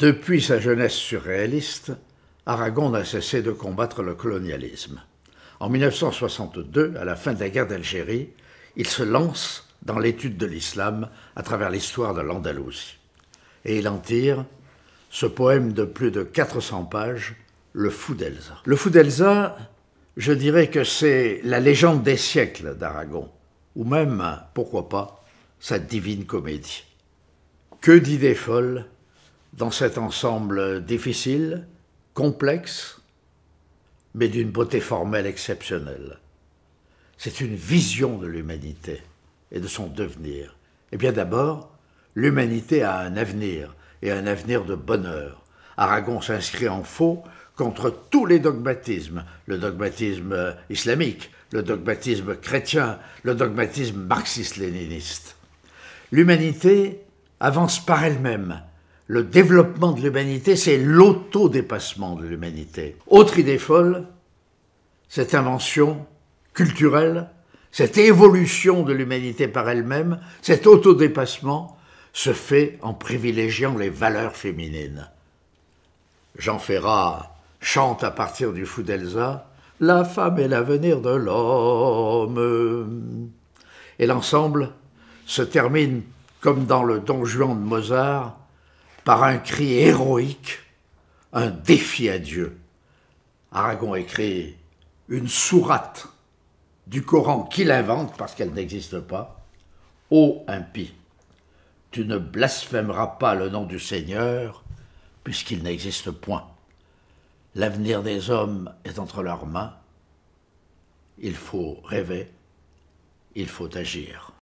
Depuis sa jeunesse surréaliste, Aragon n'a cessé de combattre le colonialisme. En 1962, à la fin de la guerre d'Algérie, il se lance dans l'étude de l'islam à travers l'histoire de l'Andalousie. Et il en tire ce poème de plus de 400 pages, Le Fou d'Elsa. Le Fou d'Elsa, je dirais que c'est la légende des siècles d'Aragon, ou même, pourquoi pas, sa divine comédie. Que d'idées folles dans cet ensemble difficile, complexe, mais d'une beauté formelle exceptionnelle. C'est une vision de l'humanité et de son devenir. Et eh bien d'abord, l'humanité a un avenir, et un avenir de bonheur. Aragon s'inscrit en faux contre tous les dogmatismes, le dogmatisme islamique, le dogmatisme chrétien, le dogmatisme marxiste-léniniste. L'humanité avance par elle-même le développement de l'humanité, c'est l'autodépassement de l'humanité. Autre idée folle, cette invention culturelle, cette évolution de l'humanité par elle-même, cet autodépassement, se fait en privilégiant les valeurs féminines. Jean Ferrat chante à partir du fou d'Elsa La femme est l'avenir de l'homme. Et l'ensemble se termine, comme dans le Don Juan de Mozart, par un cri héroïque, un défi à Dieu. Aragon écrit une sourate du Coran qu'il invente parce qu'elle n'existe pas. Ô impie, tu ne blasphémeras pas le nom du Seigneur puisqu'il n'existe point. L'avenir des hommes est entre leurs mains. Il faut rêver, il faut agir.